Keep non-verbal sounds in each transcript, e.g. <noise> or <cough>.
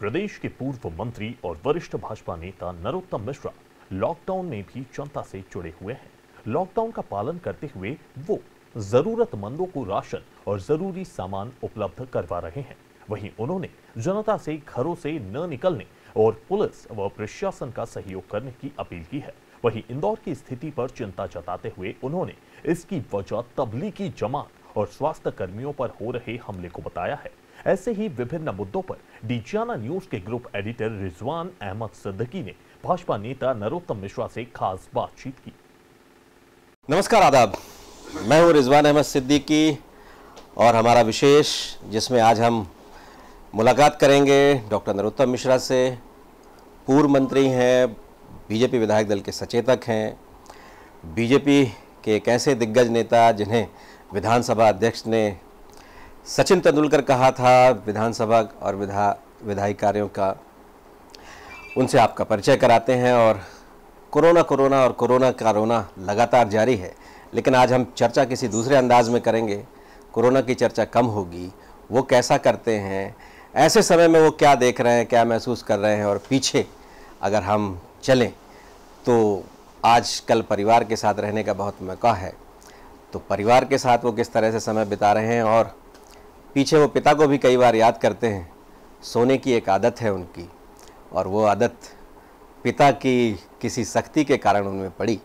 प्रदेश के पूर्व मंत्री और वरिष्ठ भाजपा नेता नरोत्तम मिश्रा लॉकडाउन में भी जनता से जुड़े हुए हैं लॉकडाउन का पालन करते हुए वो जरूरतमंदों को राशन और जरूरी सामान उपलब्ध करवा रहे हैं वहीं उन्होंने जनता से घरों से न निकलने और पुलिस व प्रशासन का सहयोग करने की अपील की है वहीं इंदौर की स्थिति पर चिंता जताते हुए उन्होंने इसकी वजह तबलीगी जमात और स्वास्थ्य कर्मियों पर हो रहे हमले को बताया है ऐसे ही विभिन्न मुद्दों पर डीजियाना न्यूज के ग्रुप एडिटर रिजवान अहमद सिद्दकी ने भाजपा नेता नरोत्तम मिश्रा से खास बातचीत की नमस्कार आदाब मैं हूं रिजवान अहमद सिद्दीकी और हमारा विशेष जिसमें आज हम मुलाकात करेंगे डॉक्टर नरोत्तम मिश्रा से पूर्व मंत्री हैं बीजेपी विधायक दल के सचेतक हैं बीजेपी के एक ऐसे दिग्गज नेता जिन्हें विधानसभा अध्यक्ष ने सचिन तेंदुलकर कहा था विधानसभा और विधा विधायी कार्यों का उनसे आपका परिचय कराते हैं और कोरोना कोरोना और कोरोना कारोना लगातार जारी है लेकिन आज हम चर्चा किसी दूसरे अंदाज में करेंगे कोरोना की चर्चा कम होगी वो कैसा करते हैं ऐसे समय में वो क्या देख रहे हैं क्या महसूस कर रहे हैं और पीछे अगर हम चलें तो आज कल परिवार के साथ रहने का बहुत मौका है तो परिवार के साथ वो किस तरह से समय बिता रहे हैं और पीछे वो पिता को भी कई बार याद करते हैं सोने की एक आदत है उनकी और वो आदत पिता की किसी सख्ती के कारण उनमें पड़ी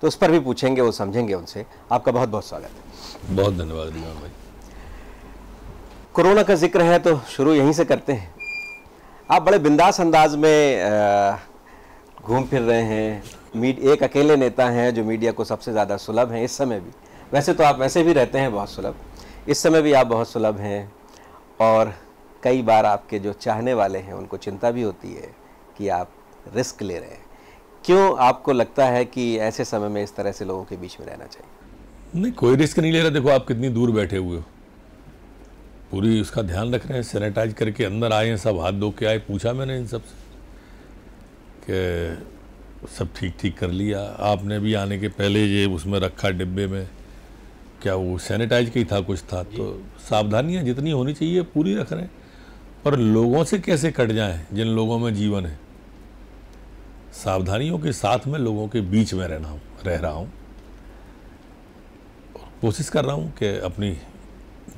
तो उस पर भी पूछेंगे वो समझेंगे उनसे आपका बहुत बहुत स्वागत है बहुत धन्यवाद भाई कोरोना का जिक्र है तो शुरू यहीं से करते हैं आप बड़े बिंदास अंदाज में घूम फिर रहे हैं मीड एक अकेले नेता हैं जो मीडिया को सबसे ज़्यादा सुलभ हैं इस समय भी वैसे तो आप वैसे भी रहते हैं बहुत सुलभ इस समय भी आप बहुत सुलभ हैं और कई बार आपके जो चाहने वाले हैं उनको चिंता भी होती है कि आप रिस्क ले रहे हैं क्यों आपको लगता है कि ऐसे समय में इस तरह से लोगों के बीच में रहना चाहिए नहीं कोई रिस्क नहीं ले रहा देखो आप कितनी दूर बैठे हुए हो पूरी उसका ध्यान रख रहे हैं सैनिटाइज करके अंदर आए हैं सब हाथ धो के आए पूछा मैंने इन सब से कि सब ठीक ठीक कर लिया आपने भी आने के पहले ये उसमें रखा डिब्बे में क्या वो सैनिटाइज का ही था कुछ था तो सावधानियाँ जितनी होनी चाहिए पूरी रख रहे हैं पर लोगों से कैसे कट जाएं जिन लोगों में जीवन है सावधानियों के साथ में लोगों के बीच में रहना हूँ रह रहा हूँ कोशिश कर रहा हूँ कि अपनी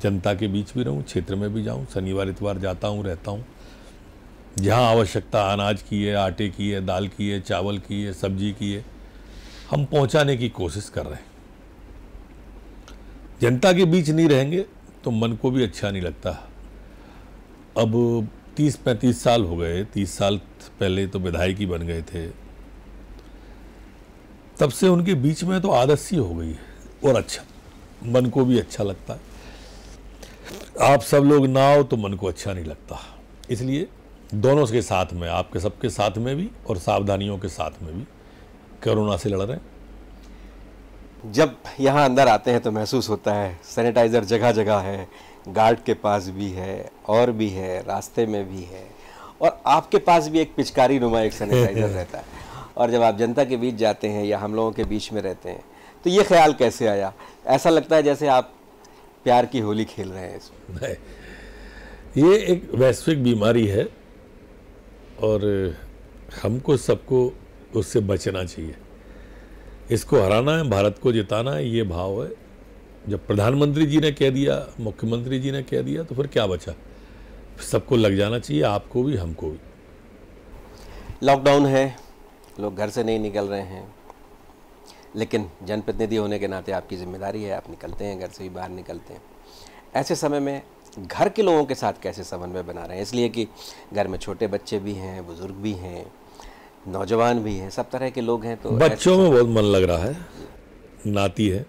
जनता के बीच भी रहूँ क्षेत्र में भी जाऊँ शनिवार इतवार जाता हूँ रहता हूँ जहाँ आवश्यकता अनाज की है आटे की है दाल की है चावल की है सब्जी की है हम पहुँचाने की कोशिश कर रहे हैं जनता के बीच नहीं रहेंगे तो मन को भी अच्छा नहीं लगता अब तीस पैंतीस साल हो गए तीस साल पहले तो विधायक ही बन गए थे तब से उनके बीच में तो आदत ही हो गई है और अच्छा मन को भी अच्छा लगता है आप सब लोग ना हो तो मन को अच्छा नहीं लगता इसलिए दोनों के साथ में आपके सबके साथ में भी और सावधानियों के साथ में भी कोरोना से लड़ रहे हैं जब यहाँ अंदर आते हैं तो महसूस होता है सैनिटाइज़र जगह जगह है गार्ड के पास भी है और भी है रास्ते में भी है और आपके पास भी एक पिचकारी नुमा एक सैनिटाइज़र <laughs> रहता है और जब आप जनता के बीच जाते हैं या हम लोगों के बीच में रहते हैं तो ये ख्याल कैसे आया ऐसा लगता है जैसे आप प्यार की होली खेल रहे हैं इसमें ये एक वैश्विक बीमारी है और हमको सबको उससे बचना चाहिए इसको हराना है भारत को जिताना है ये भाव है जब प्रधानमंत्री जी ने कह दिया मुख्यमंत्री जी ने कह दिया तो फिर क्या बचा सबको लग जाना चाहिए आपको भी हमको भी लॉकडाउन है लोग घर से नहीं निकल रहे हैं लेकिन जनप्रतिनिधि होने के नाते आपकी जिम्मेदारी है आप निकलते हैं घर से भी बाहर निकलते हैं ऐसे समय में घर के लोगों के साथ कैसे समन्वय बना रहे हैं इसलिए कि घर में छोटे बच्चे भी हैं बुज़ुर्ग भी हैं नौजवान भी हैं सब तरह के लोग हैं तो बच्चों में बहुत मन लग रहा है नाती है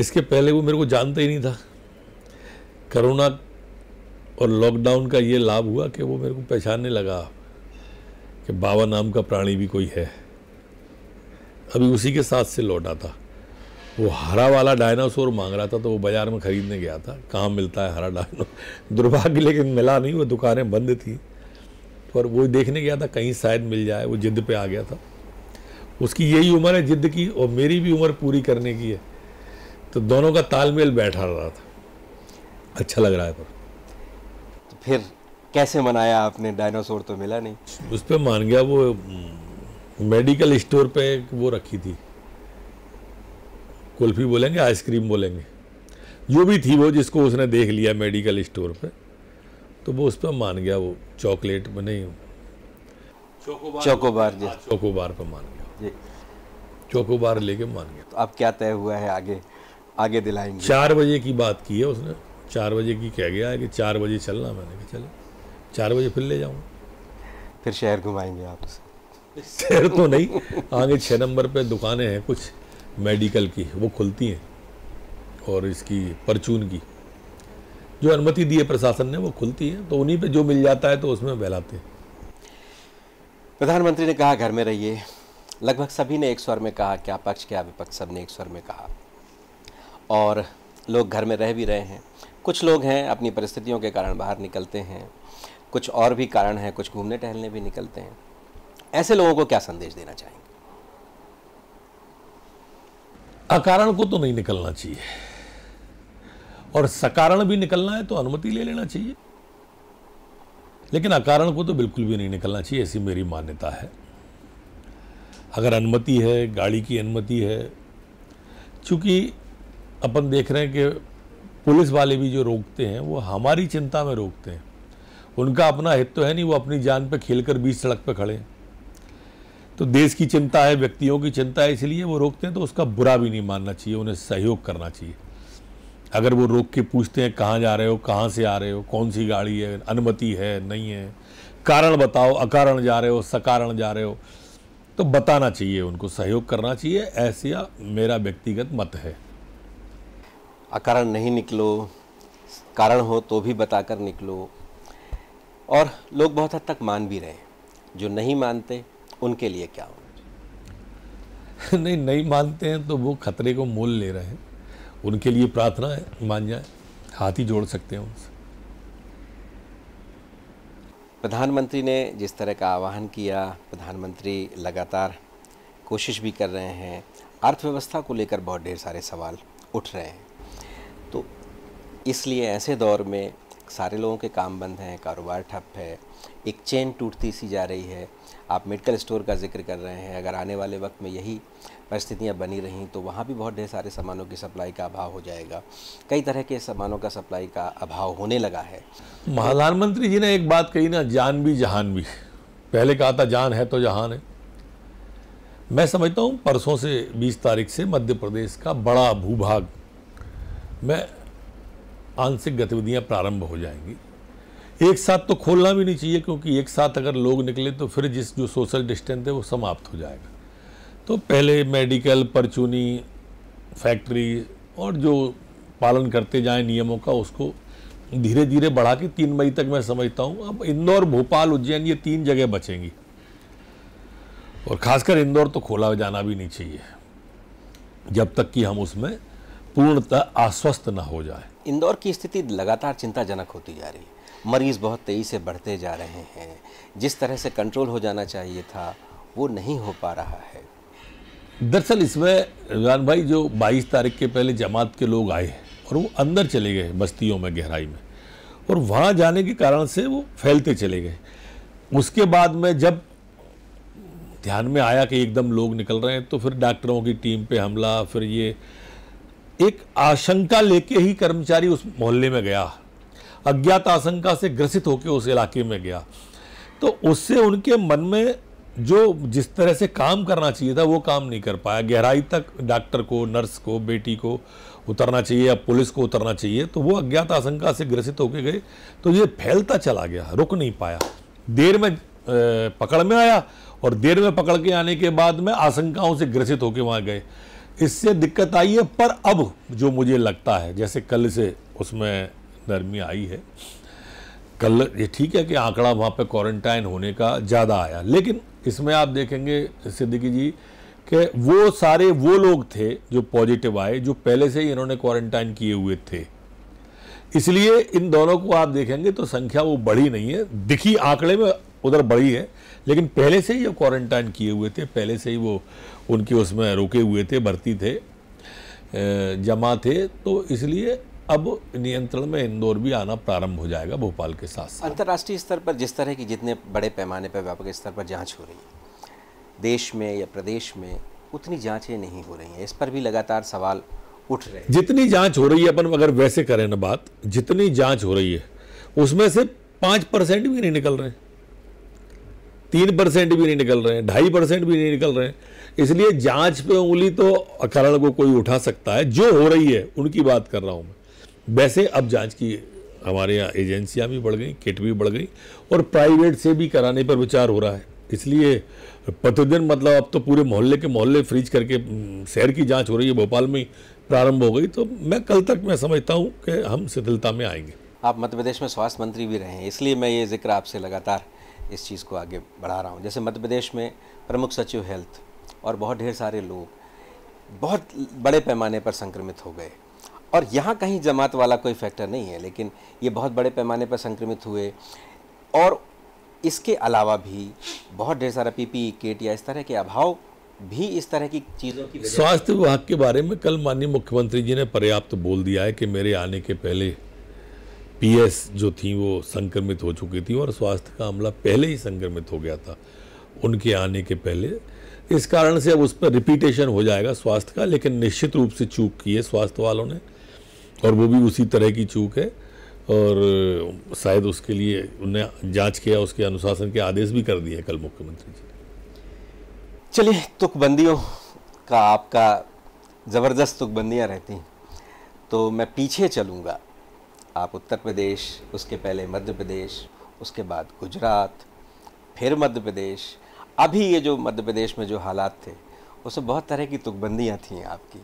इसके पहले वो मेरे को जानता ही नहीं था करोना और लॉकडाउन का ये लाभ हुआ कि वो मेरे को पहचानने लगा कि बाबा नाम का प्राणी भी कोई है अभी उसी के साथ से लौटा था वो हरा वाला डायनासोर मांग रहा था तो वो बाज़ार में ख़रीदने गया था कहाँ मिलता है हरा डायनासोर दुर्भाग्य लेकिन मिला नहीं वो दुकानें बंद थी पर वो देखने गया था कहीं शायद मिल जाए वो जिद पे आ गया था उसकी यही उम्र है जिद की और मेरी भी उम्र पूरी करने की है तो दोनों का तालमेल बैठा रहा था अच्छा लग रहा है पर तो फिर कैसे मनाया आपने डायनासोर तो मिला नहीं उस पर मान गया वो हम्म, मेडिकल स्टोर पे वो रखी थी कुल्फी बोलेंगे आइसक्रीम बोलेंगे जो भी थी वो जिसको उसने देख लिया मेडिकल स्टोर पे तो वो उस पर मान गया वो चॉकलेट में नहीं चोकोबार हाँ, चोकोबार पर मान गया जी चोकोबार लेके मान गया तो अब क्या तय हुआ है आगे आगे दिलाएंगे चार बजे की बात की है उसने चार बजे की कह गया है कि चार बजे चलना मैंने कहा चले चार बजे फिर ले जाऊँगा फिर शहर घुमाएंगे आप <laughs> शहर तो नहीं आगे छः नंबर पे दुकानें हैं कुछ मेडिकल की वो खुलती हैं और इसकी परचून की जो अनुमति दी है प्रशासन ने वो खुलती है तो उन्हीं पे जो मिल जाता है तो उसमें बहलाते प्रधानमंत्री ने कहा घर में रहिए लगभग सभी ने एक स्वर में कहा क्या पक्ष क्या विपक्ष सब ने एक स्वर में कहा और लोग घर में रह भी रहे हैं कुछ लोग हैं अपनी परिस्थितियों के कारण बाहर निकलते हैं कुछ और भी कारण हैं कुछ घूमने टहलने भी निकलते हैं ऐसे लोगों को क्या संदेश देना चाहेंगे अकारण को तो नहीं निकलना चाहिए और सकारण भी निकलना है तो अनुमति ले लेना चाहिए लेकिन अकारण को तो बिल्कुल भी नहीं निकलना चाहिए ऐसी मेरी मान्यता है अगर अनुमति है गाड़ी की अनुमति है चूँकि अपन देख रहे हैं कि पुलिस वाले भी जो रोकते हैं वो हमारी चिंता में रोकते हैं उनका अपना हित तो है नहीं वो अपनी जान पे खेल कर बीच सड़क पे खड़े तो देश की चिंता है व्यक्तियों की चिंता है इसलिए वो रोकते हैं तो उसका बुरा भी नहीं मानना चाहिए उन्हें सहयोग करना चाहिए अगर वो रोक के पूछते हैं कहाँ जा रहे हो कहाँ से आ रहे हो कौन सी गाड़ी है अनुमति है नहीं है कारण बताओ अकारण जा रहे हो सकारण जा रहे हो तो बताना चाहिए उनको सहयोग करना चाहिए ऐसा मेरा व्यक्तिगत मत है अकारण नहीं निकलो कारण हो तो भी बताकर निकलो और लोग बहुत हद तक मान भी रहे हैं जो नहीं मानते उनके लिए क्या होना <laughs> नहीं नहीं मानते हैं तो वो खतरे को मोल ले रहे हैं उनके लिए प्रार्थना है मान जाए हाथ ही जोड़ सकते हैं उनसे प्रधानमंत्री ने जिस तरह का आह्वान किया प्रधानमंत्री लगातार कोशिश भी कर रहे हैं अर्थव्यवस्था को लेकर बहुत ढेर सारे सवाल उठ रहे हैं तो इसलिए ऐसे दौर में सारे लोगों के काम बंद हैं कारोबार ठप है एक चेन टूटती सी जा रही है आप मेडिकल स्टोर का जिक्र कर रहे हैं अगर आने वाले वक्त में यही परिस्थितियाँ बनी रहीं तो वहाँ भी बहुत ढेर सारे सामानों की सप्लाई का अभाव हो जाएगा कई तरह के सामानों का सप्लाई का अभाव होने लगा है प्रधानमंत्री जी ने एक बात कही ना जान भी जहान भी पहले कहा था जान है तो जहान है मैं समझता हूँ परसों से 20 तारीख से मध्य प्रदेश का बड़ा भूभाग मैं आंशिक गतिविधियां प्रारंभ हो जाएंगी एक साथ तो खोलना भी नहीं चाहिए क्योंकि एक साथ अगर लोग निकले तो फिर जिस जो सोशल डिस्टेंस है वो समाप्त हो जाएगा तो पहले मेडिकल परचूनी फैक्ट्री और जो पालन करते जाएं नियमों का उसको धीरे धीरे बढ़ा के तीन मई तक मैं समझता हूँ अब इंदौर भोपाल उज्जैन ये तीन जगह बचेंगी और ख़ासकर इंदौर तो खोला जाना भी नहीं चाहिए जब तक कि हम उसमें पूर्णतः आश्वस्त ना हो जाए इंदौर की स्थिति लगातार चिंताजनक होती जा रही है मरीज़ बहुत तेज़ी से बढ़ते जा रहे हैं जिस तरह से कंट्रोल हो जाना चाहिए था वो नहीं हो पा रहा है दरअसल इसमें रान भाई जो 22 तारीख के पहले जमात के लोग आए और वो अंदर चले गए बस्तियों में गहराई में और वहाँ जाने के कारण से वो फैलते चले गए उसके बाद में जब ध्यान में आया कि एकदम लोग निकल रहे हैं तो फिर डॉक्टरों की टीम पे हमला फिर ये एक आशंका लेके ही कर्मचारी उस मोहल्ले में गया अज्ञात आशंका से ग्रसित होकर उस इलाके में गया तो उससे उनके मन में जो जिस तरह से काम करना चाहिए था वो काम नहीं कर पाया गहराई तक डॉक्टर को नर्स को बेटी को उतरना चाहिए या पुलिस को उतरना चाहिए तो वो अज्ञात आशंका से ग्रसित होके गए तो ये फैलता चला गया रुक नहीं पाया देर में पकड़ में आया और देर में पकड़ के आने के बाद में आशंकाओं से ग्रसित होकर वहाँ गए इससे दिक्कत आई है पर अब जो मुझे लगता है जैसे कल से उसमें नरमी आई है कल ये ठीक है कि आंकड़ा वहाँ पे क्वारंटाइन होने का ज़्यादा आया लेकिन इसमें आप देखेंगे सिद्दीकी जी कि वो सारे वो लोग थे जो पॉजिटिव आए जो पहले से ही इन्होंने क्वारंटाइन किए हुए थे इसलिए इन दोनों को आप देखेंगे तो संख्या वो बढ़ी नहीं है दिखी आंकड़े में उधर बढ़ी है लेकिन पहले से ही वो क्वारंटाइन किए हुए थे पहले से ही वो उनके उसमें रुके हुए थे भर्ती थे जमा थे तो इसलिए अब नियंत्रण में इंदौर भी आना प्रारंभ हो जाएगा भोपाल के साथ साथ अंतर्राष्ट्रीय स्तर पर जिस तरह की जितने बड़े पैमाने पर व्यापक स्तर पर जांच हो रही है देश में या प्रदेश में उतनी जांचें नहीं हो रही हैं इस पर भी लगातार सवाल उठ रहे हैं जितनी जांच हो रही है अपन अगर वैसे करें ना बात जितनी जाँच हो रही है उसमें से पाँच परसेंट भी नहीं निकल रहे हैं तीन परसेंट भी नहीं निकल रहे हैं ढाई परसेंट भी नहीं निकल रहे हैं इसलिए जांच पे उंगली तो अकारण को कोई उठा सकता है जो हो रही है उनकी बात कर रहा हूँ मैं वैसे अब जांच की हमारे यहाँ एजेंसियाँ भी बढ़ गई किट भी बढ़ गई और प्राइवेट से भी कराने पर विचार हो रहा है इसलिए प्रतिदिन मतलब अब तो पूरे मोहल्ले के मोहल्ले फ्रीज करके शहर की जांच हो रही है भोपाल में प्रारंभ हो गई तो मैं कल तक मैं समझता हूँ कि हम शिथिलता में आएंगे आप मध्य प्रदेश में स्वास्थ्य मंत्री भी रहे हैं इसलिए मैं ये जिक्र आपसे लगातार इस चीज़ को आगे बढ़ा रहा हूँ जैसे मध्य प्रदेश में प्रमुख सचिव हेल्थ और बहुत ढेर सारे लोग बहुत बड़े पैमाने पर संक्रमित हो गए और यहाँ कहीं जमात वाला कोई फैक्टर नहीं है लेकिन ये बहुत बड़े पैमाने पर संक्रमित हुए और इसके अलावा भी बहुत ढेर सारा पी किट या इस तरह के अभाव भी इस तरह की चीज़ों की स्वास्थ्य विभाग के बारे में कल माननीय मुख्यमंत्री जी ने पर्याप्त बोल दिया है कि मेरे आने के पहले पीएस जो थी वो संक्रमित हो चुकी थी और स्वास्थ्य का अमला पहले ही संक्रमित हो गया था उनके आने के पहले इस कारण से अब उस पर रिपीटेशन हो जाएगा स्वास्थ्य का लेकिन निश्चित रूप से चूक की है स्वास्थ्य वालों ने और वो भी उसी तरह की चूक है और शायद उसके लिए उन्हें जांच किया उसके अनुशासन के आदेश भी कर दिए कल मुख्यमंत्री जी चलिए तुकबंदियों का आपका ज़बरदस्त तुकबंदियाँ रहती हैं तो मैं पीछे चलूँगा आप उत्तर प्रदेश उसके पहले मध्य प्रदेश उसके बाद गुजरात फिर मध्य प्रदेश अभी ये जो मध्य प्रदेश में जो हालात थे उसमें बहुत तरह की तुकबंदियाँ थी आपकी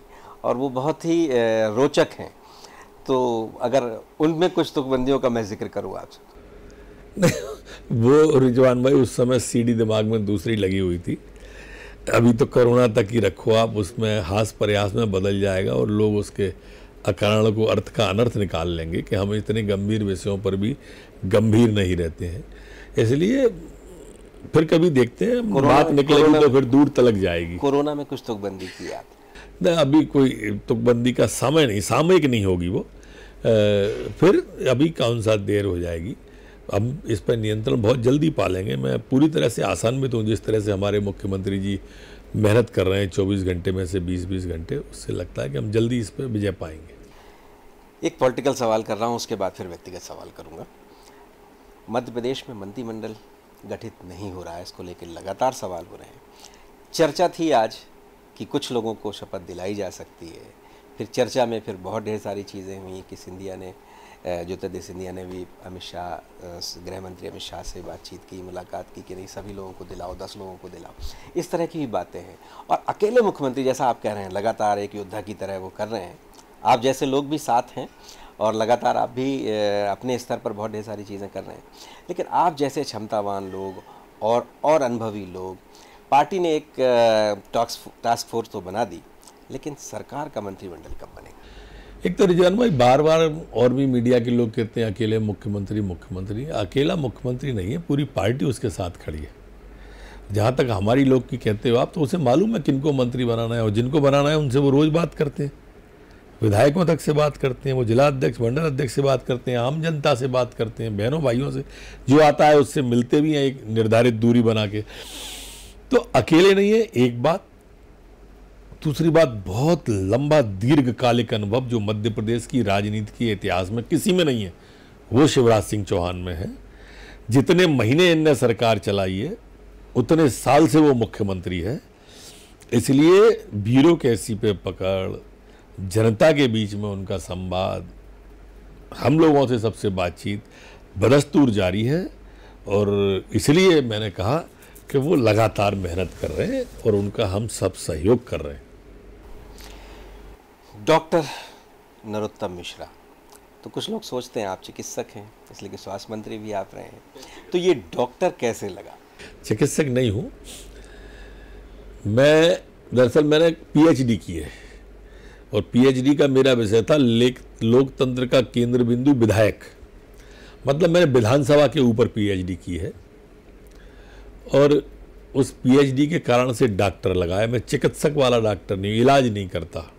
और वो बहुत ही रोचक हैं तो अगर उनमें कुछ तुकबंदियों का मैं जिक्र करूँ आपसे तो। <laughs> वो रिजवान भाई उस समय सीढ़ी दिमाग में दूसरी लगी हुई थी अभी तो करोना तक ही रखो आप उसमें हास प्रयास में बदल जाएगा और लोग उसके अकारण को अर्थ का अनर्थ निकाल लेंगे कि हम इतने गंभीर विषयों पर भी गंभीर नहीं रहते हैं इसलिए फिर कभी देखते हैं बात निकलेगी तो फिर दूर तलक जाएगी कोरोना में कुछ तुकबंदी की याद न अभी कोई तुकबंदी का समय नहीं सामयिक नहीं होगी वो आ, फिर अभी कौन सा देर हो जाएगी हम इस पर नियंत्रण बहुत जल्दी पालेंगे मैं पूरी तरह से आसान्वित तो हूँ जिस तरह से हमारे मुख्यमंत्री जी मेहनत कर रहे हैं 24 घंटे में से 20-20 घंटे उससे लगता है कि हम जल्दी इस पर विजय पाएंगे एक पॉलिटिकल सवाल कर रहा हूँ उसके बाद फिर व्यक्तिगत सवाल करूँगा मध्य प्रदेश में मंत्रिमंडल गठित नहीं हो रहा है इसको लेकर लगातार सवाल हो रहे हैं चर्चा थी आज कि कुछ लोगों को शपथ दिलाई जा सकती है फिर चर्चा में फिर बहुत ढेर सारी चीज़ें हुई कि सिंधिया ने ज्योतिरादित्य ने भी अमित शाह गृह मंत्री अमित शाह से बातचीत की मुलाकात की कि नहीं सभी लोगों को दिलाओ दस लोगों को दिलाओ इस तरह की भी बातें हैं और अकेले मुख्यमंत्री जैसा आप कह रहे हैं लगातार एक योद्धा की तरह वो कर रहे हैं आप जैसे लोग भी साथ हैं और लगातार आप भी अपने स्तर पर बहुत ढेर सारी चीज़ें कर रहे हैं लेकिन आप जैसे क्षमतावान लोग और और अनुभवी लोग पार्टी ने एक टास्क फोर्स तो बना दी लेकिन सरकार का मंत्रिमंडल कब बनेगा एक तो रिजवान भाई बार बार और भी मीडिया के लोग कहते हैं अकेले मुख्यमंत्री मुख्यमंत्री अकेला मुख्यमंत्री नहीं है पूरी पार्टी उसके साथ खड़ी है जहाँ तक हमारी लोग की कहते हो आप तो उसे मालूम है किनको मंत्री बनाना है और जिनको बनाना है उनसे वो रोज़ बात करते हैं विधायकों तक से बात करते हैं वो जिला अध्यक्ष मंडल अध्यक्ष से बात करते हैं आम जनता से बात करते हैं बहनों भाइयों से जो आता है उससे मिलते भी हैं एक निर्धारित दूरी बना के तो अकेले नहीं है एक बात दूसरी बात बहुत लंबा दीर्घकालिक अनुभव जो मध्य प्रदेश की राजनीति के इतिहास में किसी में नहीं है वो शिवराज सिंह चौहान में है जितने महीने इनने सरकार चलाई है उतने साल से वो मुख्यमंत्री है इसलिए ब्यूरोक्रेसी पे पकड़ जनता के बीच में उनका संवाद हम लोगों से सबसे बातचीत बदस्तूर जारी है और इसलिए मैंने कहा कि वो लगातार मेहनत कर रहे हैं और उनका हम सब सहयोग कर रहे हैं डॉक्टर नरोत्तम मिश्रा तो कुछ लोग सोचते हैं आप चिकित्सक हैं इसलिए कि स्वास्थ्य मंत्री भी आप रहे हैं तो ये डॉक्टर कैसे लगा चिकित्सक नहीं हूँ मैं दरअसल मैंने पीएचडी की है और पीएचडी का मेरा विषय था लोकतंत्र का केंद्र बिंदु विधायक मतलब मैंने विधानसभा के ऊपर पीएचडी की है और उस पीएचडी के कारण से डॉक्टर लगाया मैं चिकित्सक वाला डॉक्टर नहीं इलाज नहीं करता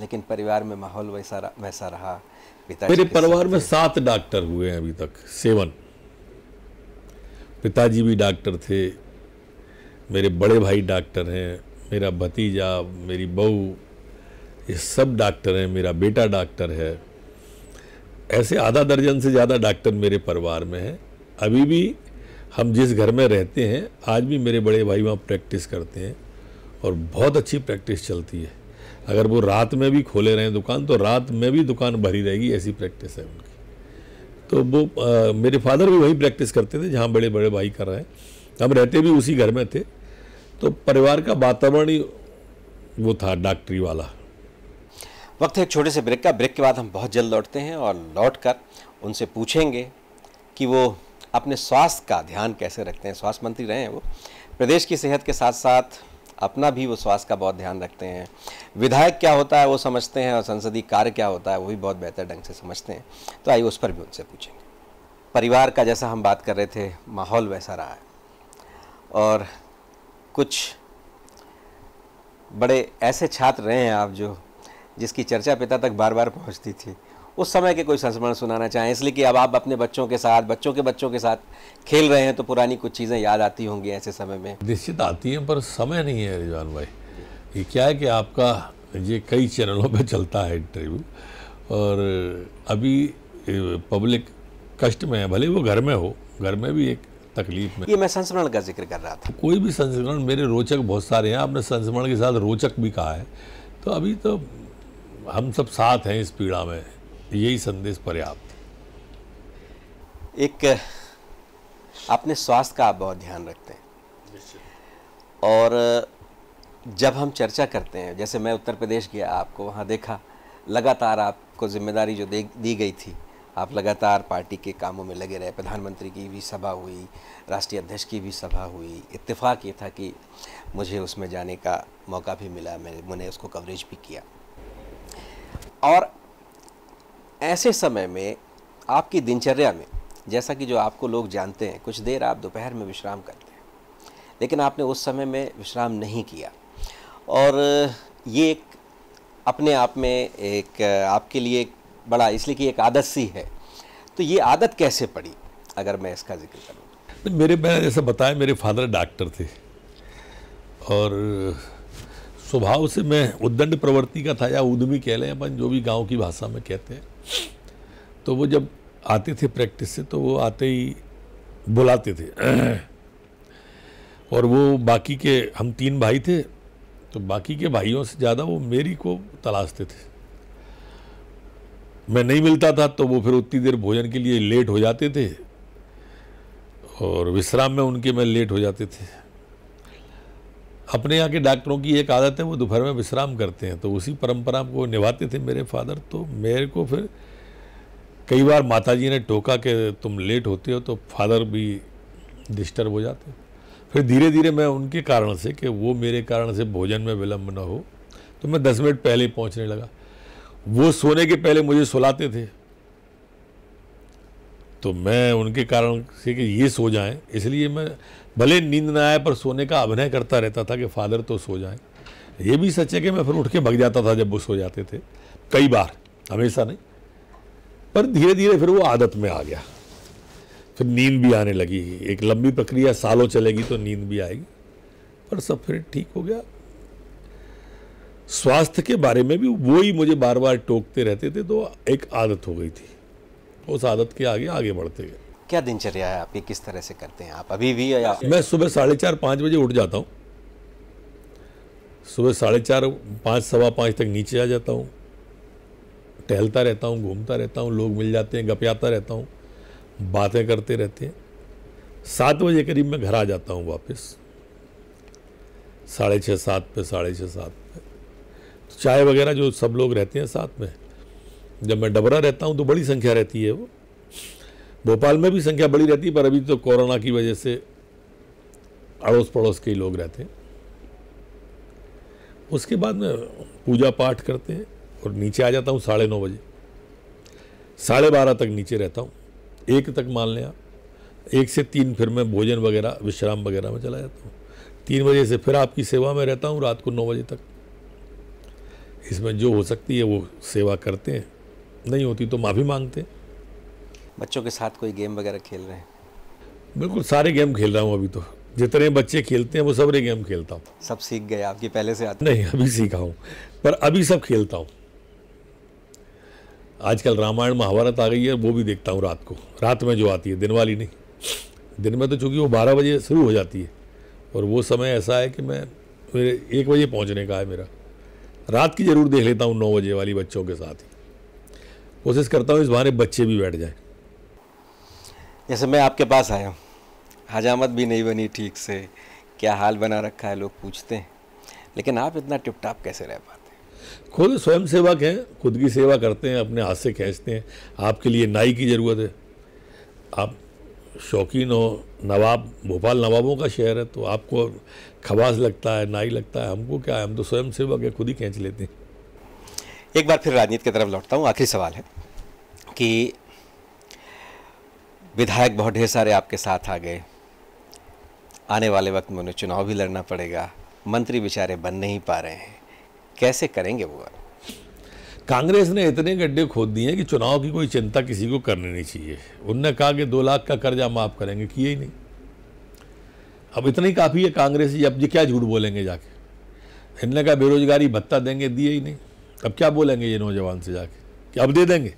लेकिन परिवार में माहौल वैसा रह, वैसा रहा पिता मेरे परिवार में सात डॉक्टर हुए हैं अभी तक सेवन पिताजी भी डॉक्टर थे मेरे बड़े भाई डॉक्टर हैं मेरा भतीजा मेरी बहू ये सब डॉक्टर हैं मेरा बेटा डॉक्टर है ऐसे आधा दर्जन से ज़्यादा डॉक्टर मेरे परिवार में हैं अभी भी हम जिस घर में रहते हैं आज भी मेरे बड़े भाई वहाँ प्रैक्टिस करते हैं और बहुत अच्छी प्रैक्टिस चलती है अगर वो रात में भी खोले रहे हैं दुकान तो रात में भी दुकान भरी रहेगी ऐसी प्रैक्टिस है उनकी तो वो आ, मेरे फादर भी वही प्रैक्टिस करते थे जहाँ बड़े बड़े भाई कर रहे हैं हम रहते भी उसी घर में थे तो परिवार का वातावरण ही वो था डॉक्टरी वाला वक्त एक छोटे से ब्रेक का ब्रेक के बाद हम बहुत जल्द लौटते हैं और लौट कर उनसे पूछेंगे कि वो अपने स्वास्थ्य का ध्यान कैसे रखते हैं स्वास्थ्य मंत्री रहे हैं वो प्रदेश की सेहत के साथ साथ अपना भी वो स्वास्थ्य का बहुत ध्यान रखते हैं विधायक क्या होता है वो समझते हैं और संसदीय कार्य क्या होता है वो भी बहुत बेहतर ढंग से समझते हैं तो आइए उस पर भी उनसे पूछेंगे परिवार का जैसा हम बात कर रहे थे माहौल वैसा रहा है और कुछ बड़े ऐसे छात्र रहे हैं आप जो जिसकी चर्चा पिता तक बार बार पहुंचती थी उस समय के कोई संस्मरण सुनाना चाहें इसलिए कि अब आप अपने बच्चों के साथ बच्चों के बच्चों के साथ खेल रहे हैं तो पुरानी कुछ चीज़ें याद आती होंगी ऐसे समय में निश्चित आती हैं पर समय नहीं है रिजवान भाई ये क्या है कि आपका ये कई चैनलों पर चलता है इंटरव्यू और अभी पब्लिक कष्ट में है भले वो घर में हो घर में भी एक तकलीफ में ये मैं संस्मरण का जिक्र कर रहा था कोई भी संस्मरण मेरे रोचक बहुत सारे हैं आपने संस्मरण के साथ रोचक भी कहा है तो अभी तो हम सब साथ हैं इस पीड़ा में यही संदेश पर्याप्त एक अपने स्वास्थ्य का आप बहुत ध्यान रखते हैं और जब हम चर्चा करते हैं जैसे मैं उत्तर प्रदेश गया आपको वहाँ देखा लगातार आपको जिम्मेदारी जो दे दी गई थी आप लगातार पार्टी के कामों में लगे रहे प्रधानमंत्री की भी सभा हुई राष्ट्रीय अध्यक्ष की भी सभा हुई इत्तेफाक ये था कि मुझे उसमें जाने का मौका भी मिला मैंने मैंने उसको कवरेज भी किया और ऐसे समय में आपकी दिनचर्या में जैसा कि जो आपको लोग जानते हैं कुछ देर आप दोपहर में विश्राम करते हैं लेकिन आपने उस समय में विश्राम नहीं किया और ये एक अपने आप में एक आपके लिए एक बड़ा इसलिए कि एक आदत सी है तो ये आदत कैसे पड़ी अगर मैं इसका जिक्र करूँ तो मेरे मैंने जैसा बताया मेरे फादर डॉक्टर थे और स्वभाव से मैं उद्दंड प्रवृत्ति का था या उद्यमी कह लें अपन जो भी गांव की भाषा में कहते हैं तो वो जब आते थे प्रैक्टिस से तो वो आते ही बुलाते थे और वो बाकी के हम तीन भाई थे तो बाकी के भाइयों से ज़्यादा वो मेरी को तलाशते थे मैं नहीं मिलता था तो वो फिर उतनी देर भोजन के लिए लेट हो जाते थे और विश्राम में उनके मैं लेट हो जाते थे अपने यहाँ के डॉक्टरों की एक आदत है वो दोपहर में विश्राम करते हैं तो उसी परंपरा को निभाते थे मेरे फादर तो मेरे को फिर कई बार माताजी ने टोका कि तुम लेट होते हो तो फादर भी डिस्टर्ब हो जाते फिर धीरे धीरे मैं उनके कारण से कि वो मेरे कारण से भोजन में विलम्ब न हो तो मैं दस मिनट पहले पहुँचने लगा वो सोने के पहले मुझे सुलाते थे तो मैं उनके कारण से कि ये सो जाएं इसलिए मैं भले नींद ना आए पर सोने का अभिनय करता रहता था कि फादर तो सो जाएं ये भी सच है कि मैं फिर उठ के भग जाता था जब वो सो जाते थे कई बार हमेशा नहीं पर धीरे धीरे फिर वो आदत में आ गया फिर नींद भी आने लगी एक लंबी प्रक्रिया सालों चलेगी तो नींद भी आएगी पर सब फिर ठीक हो गया स्वास्थ्य के बारे में भी वो ही मुझे बार बार टोकते रहते थे तो एक आदत हो गई थी उस आदत के आगे आगे बढ़ते गए क्या दिनचर्या है आपकी किस तरह से करते हैं आप अभी भी या मैं सुबह साढ़े चार पाँच बजे उठ जाता हूँ सुबह साढ़े चार पाँच सवा पाँच तक नीचे आ जाता हूँ टहलता रहता हूँ घूमता रहता हूँ लोग मिल जाते हैं गपयाता रहता हूँ बातें करते रहते हैं सात बजे करीब मैं घर आ जाता हूँ वापस साढ़े छः सात पे साढ़े छः सात पे तो चाय वगैरह जो सब लोग रहते हैं साथ में जब मैं डबरा रहता हूँ तो बड़ी संख्या रहती है वो भोपाल में भी संख्या बड़ी रहती है पर अभी तो कोरोना की वजह से अड़ोस पड़ोस के ही लोग रहते हैं उसके बाद में पूजा पाठ करते हैं और नीचे आ जाता हूँ साढ़े नौ बजे साढ़े बारह तक नीचे रहता हूँ एक तक मान लें आप एक से तीन फिर मैं भोजन वगैरह विश्राम वगैरह में चला जाता हूँ तीन बजे से फिर आपकी सेवा में रहता हूँ रात को नौ बजे तक इसमें जो हो सकती है वो सेवा करते हैं नहीं होती तो माफ़ी मांगते बच्चों के साथ कोई गेम वगैरह खेल रहे हैं बिल्कुल सारे गेम खेल रहा हूँ अभी तो जितने बच्चे खेलते हैं वो सबरे गेम खेलता हूँ सब सीख गए आपकी पहले से आते नहीं अभी सीखा हूँ पर अभी सब खेलता हूँ आजकल रामायण महाभारत आ गई है वो भी देखता हूँ रात को रात में जो आती है दिन वाली नहीं दिन में तो चूँकि वो बारह बजे शुरू हो जाती है और वो समय ऐसा है कि मैं मेरे एक बजे पहुँचने का है मेरा रात की ज़रूर देख लेता हूँ नौ बजे वाली बच्चों के साथ ही कोशिश करता हूँ इस बहाने बच्चे भी बैठ जाए जैसे मैं आपके पास आया हजामत भी नहीं बनी ठीक से क्या हाल बना रखा है लोग पूछते हैं लेकिन आप इतना टिपटाप कैसे रह पाते हैं खुद स्वयं सेवक हैं खुद की सेवा करते हैं अपने हाथ से खींचते हैं आपके लिए नाई की ज़रूरत है आप शौकीन हो नवाब भोपाल नवाबों का शहर है तो आपको खवास लगता है नाई लगता है हमको क्या है हम तो स्वयं सेवक है खुद ही खींच लेते हैं एक बार फिर राजनीति की तरफ लौटता हूँ आखिरी सवाल है कि विधायक बहुत ढेर सारे आपके साथ आ गए आने वाले वक्त में उन्हें चुनाव भी लड़ना पड़ेगा मंत्री बेचारे बन नहीं पा रहे हैं कैसे करेंगे वो कांग्रेस ने इतने गड्ढे खोद दिए हैं कि चुनाव की कोई चिंता किसी को करनी नहीं चाहिए उनने कहा कि दो लाख का कर्जा माफ़ करेंगे किए ही नहीं अब इतनी काफ़ी है कांग्रेस अब ये क्या झूठ बोलेंगे जाके इनने कहा बेरोजगारी भत्ता देंगे दिए ही नहीं अब क्या बोलेंगे ये नौजवान से जाके कि अब दे देंगे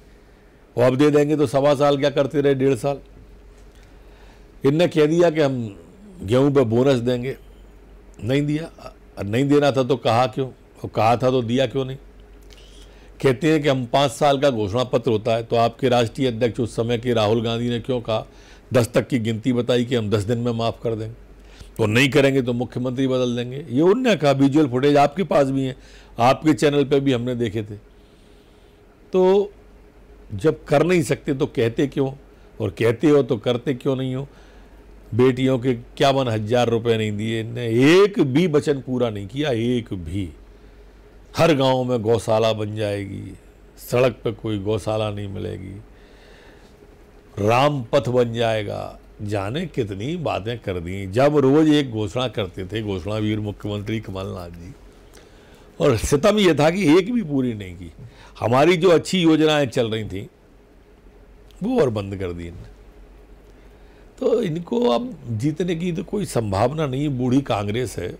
वो अब दे देंगे तो सवा साल क्या करते रहे डेढ़ साल इनने कह दिया कि हम गेहूं पे बोनस देंगे नहीं दिया और नहीं देना था तो कहा क्यों और कहा था तो दिया क्यों नहीं कहते हैं कि हम पाँच साल का घोषणा पत्र होता है तो आपके राष्ट्रीय अध्यक्ष उस समय के राहुल गांधी ने क्यों कहा दस तक की गिनती बताई कि हम दस दिन में माफ़ कर देंगे तो नहीं करेंगे तो मुख्यमंत्री बदल देंगे ये उनने कहा विजुअल फुटेज आपके पास भी है आपके चैनल पे भी हमने देखे थे तो जब कर नहीं सकते तो कहते क्यों और कहते हो तो करते क्यों नहीं हो बेटियों के क्या मन हजार रुपए नहीं दिए ने एक भी वचन पूरा नहीं किया एक भी हर गांव में गौशाला बन जाएगी सड़क पे कोई गौशाला नहीं मिलेगी राम पथ बन जाएगा जाने कितनी बातें कर दी जब रोज एक घोषणा करते थे घोषणा वीर मुख्यमंत्री कमलनाथ जी और सितम यह था कि एक भी पूरी नहीं की हमारी जो अच्छी योजनाएं चल रही थी वो और बंद कर दी इन तो इनको अब जीतने की तो कोई संभावना नहीं बूढ़ी कांग्रेस है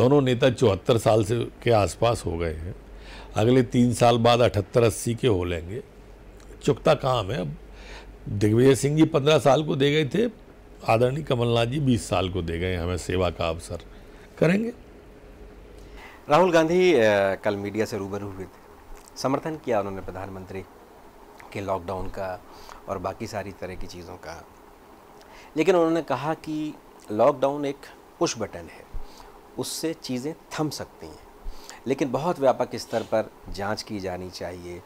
दोनों नेता चौहत्तर साल से के आसपास हो गए हैं अगले तीन साल बाद अठहत्तर अस्सी के हो लेंगे चुकता काम है अब दिग्विजय सिंह जी पंद्रह साल को दे गए थे आदरणीय कमलनाथ जी बीस साल को दे गए हमें सेवा का अवसर करेंगे राहुल गांधी कल मीडिया से रूबरू हुए थे समर्थन किया उन्होंने प्रधानमंत्री के लॉकडाउन का और बाकी सारी तरह की चीज़ों का लेकिन उन्होंने कहा कि लॉकडाउन एक पुश बटन है उससे चीज़ें थम सकती हैं लेकिन बहुत व्यापक स्तर पर जांच की जानी चाहिए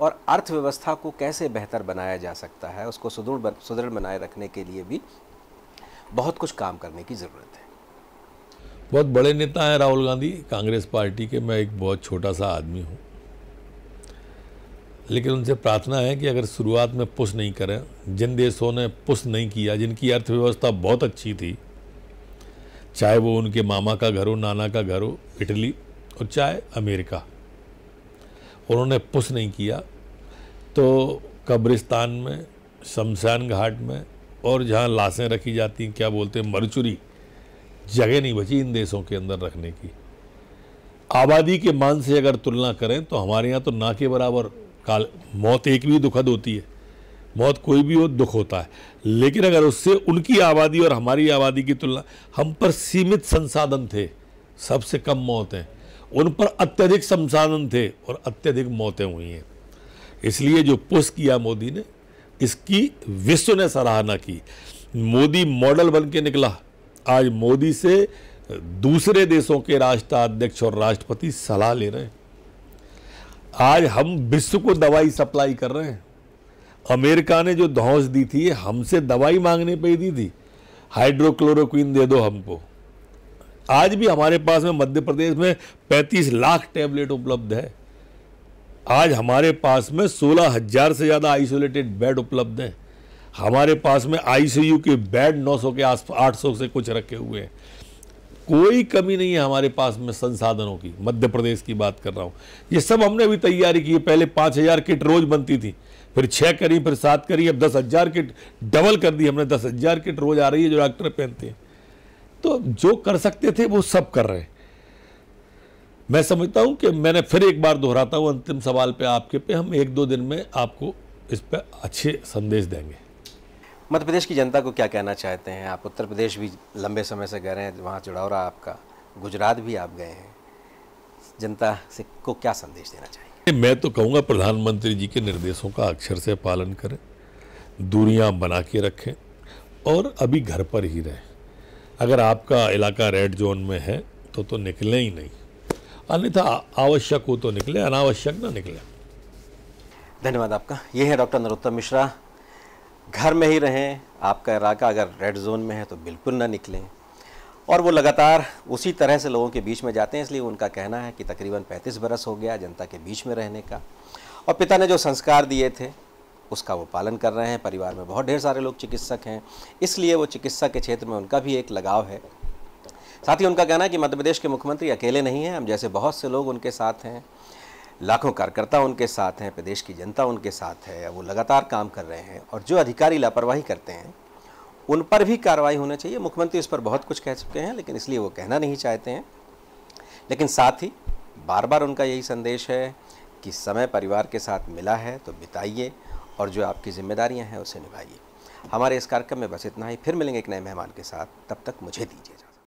और अर्थव्यवस्था को कैसे बेहतर बनाया जा सकता है उसको सुदृढ़ सुदृढ़ बनाए रखने के लिए भी बहुत कुछ काम करने की ज़रूरत है बहुत बड़े नेता हैं राहुल गांधी कांग्रेस पार्टी के मैं एक बहुत छोटा सा आदमी हूँ लेकिन उनसे प्रार्थना है कि अगर शुरुआत में पुश नहीं करें जिन देशों ने पुश नहीं किया जिनकी अर्थव्यवस्था बहुत अच्छी थी चाहे वो उनके मामा का घर हो नाना का घर हो इटली और चाहे अमेरिका उन्होंने पुश नहीं किया तो कब्रिस्तान में शमशान घाट में और जहाँ लाशें रखी जाती हैं क्या बोलते हैं मरचुरी जगह नहीं बची इन देशों के अंदर रखने की आबादी के मान से अगर तुलना करें तो हमारे यहाँ तो ना के बराबर काल मौत एक भी दुखद होती है मौत कोई भी हो दुख होता है लेकिन अगर उससे उनकी आबादी और हमारी आबादी की तुलना हम पर सीमित संसाधन थे सबसे कम मौतें उन पर अत्यधिक संसाधन थे और अत्यधिक मौतें हुई हैं इसलिए जो पुश किया मोदी ने इसकी विश्व ने सराहना की मोदी मॉडल बन के निकला आज मोदी से दूसरे देशों के राष्ट्राध्यक्ष और राष्ट्रपति सलाह ले रहे हैं आज हम विश्व को दवाई सप्लाई कर रहे हैं अमेरिका ने जो धौस दी थी हमसे दवाई मांगने पर दी थी हाइड्रोक्लोरोक्विन दे दो हमको आज भी हमारे पास में मध्य प्रदेश में 35 लाख टैबलेट उपलब्ध है आज हमारे पास में सोलह हजार से ज़्यादा आइसोलेटेड बेड उपलब्ध है हमारे पास में आईसीयू के बेड 900 के आस 800 से कुछ रखे हुए हैं कोई कमी नहीं है हमारे पास में संसाधनों की मध्य प्रदेश की बात कर रहा हूँ ये सब हमने अभी तैयारी की है पहले पाँच हज़ार किट रोज़ बनती थी फिर छः करी फिर सात करी अब दस हज़ार किट डबल कर दी हमने दस हज़ार किट रोज़ आ रही है जो डॉक्टर पहनते हैं तो जो कर सकते थे वो सब कर रहे हैं मैं समझता हूँ कि मैंने फिर एक बार दोहराता हूँ अंतिम सवाल पे आपके पे हम एक दो दिन में आपको इस पर अच्छे संदेश देंगे मध्य प्रदेश की जनता को क्या कहना चाहते हैं आप उत्तर प्रदेश भी लंबे समय से गए हैं वहाँ चुड़ाव रहा आपका गुजरात भी आप गए हैं जनता से को क्या संदेश देना चाहिए मैं तो कहूँगा प्रधानमंत्री जी के निर्देशों का अक्षर से पालन करें दूरियाँ बना के रखें और अभी घर पर ही रहें अगर आपका इलाका रेड जोन में है तो तो निकले ही नहीं अन्यथा आवश्यक हो तो निकले अनावश्यक ना निकले धन्यवाद आपका ये है डॉक्टर नरोत्तम मिश्रा घर में ही रहें आपका इलाका अगर रेड जोन में है तो बिल्कुल ना निकलें और वो लगातार उसी तरह से लोगों के बीच में जाते हैं इसलिए उनका कहना है कि तकरीबन 35 बरस हो गया जनता के बीच में रहने का और पिता ने जो संस्कार दिए थे उसका वो पालन कर रहे हैं परिवार में बहुत ढेर सारे लोग चिकित्सक हैं इसलिए वो चिकित्सा के क्षेत्र में उनका भी एक लगाव है साथ ही उनका कहना है कि मध्य प्रदेश के मुख्यमंत्री अकेले नहीं हैं हम जैसे बहुत से लोग उनके साथ हैं लाखों कार्यकर्ता उनके साथ हैं प्रदेश की जनता उनके साथ है वो लगातार काम कर रहे हैं और जो अधिकारी लापरवाही करते हैं उन पर भी कार्रवाई होना चाहिए मुख्यमंत्री इस पर बहुत कुछ कह चुके हैं लेकिन इसलिए वो कहना नहीं चाहते हैं लेकिन साथ ही बार बार उनका यही संदेश है कि समय परिवार के साथ मिला है तो बिताइए और जो आपकी जिम्मेदारियां हैं उसे निभाइए हमारे इस कार्यक्रम में बस इतना ही फिर मिलेंगे एक नए मेहमान के साथ तब तक मुझे दीजिए